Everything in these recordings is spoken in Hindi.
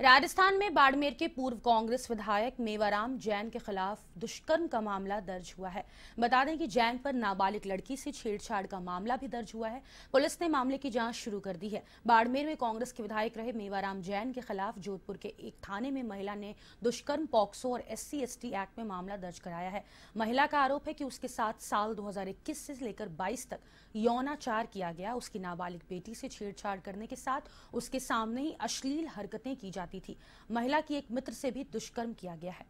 राजस्थान में बाड़मेर के पूर्व कांग्रेस विधायक मेवाराम जैन के खिलाफ दुष्कर्म का मामला दर्ज हुआ है बता दें कि जैन पर नाबालिग लड़की से छेड़छाड़ का मामला भी दर्ज हुआ है पुलिस ने मामले की जांच शुरू कर दी है बाड़मेर में कांग्रेस के विधायक रहे मेवाराम जैन के खिलाफ जोधपुर के एक थाने में महिला ने दुष्कर्म पॉक्सो और एस सी एक्ट में मामला दर्ज कराया है महिला का आरोप है कि उसके साथ साल दो से लेकर बाईस तक यौनाचार किया गया उसकी नाबालिग बेटी से छेड़छाड़ करने के साथ उसके सामने ही अश्लील हरकतें की जाती जाती थी महिला की एक मित्र से भी दुष्कर्म किया गया है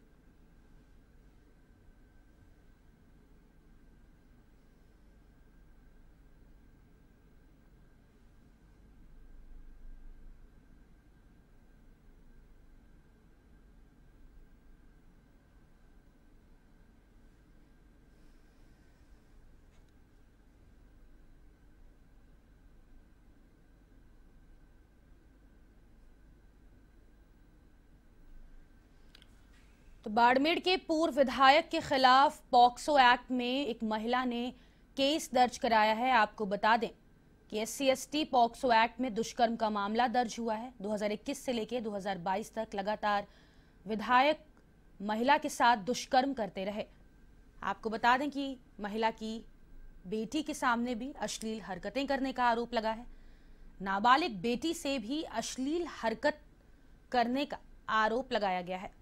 तो बाड़मेर के पूर्व विधायक के खिलाफ पॉक्सो एक्ट में एक महिला ने केस दर्ज कराया है आपको बता दें कि एस सी पॉक्सो एक्ट में दुष्कर्म का मामला दर्ज हुआ है 2021 से लेकर 2022 तक लगातार विधायक महिला के साथ दुष्कर्म करते रहे आपको बता दें कि महिला की बेटी के सामने भी अश्लील हरकतें करने का आरोप लगा है नाबालिग बेटी से भी अश्लील हरकत करने का आरोप लगाया गया है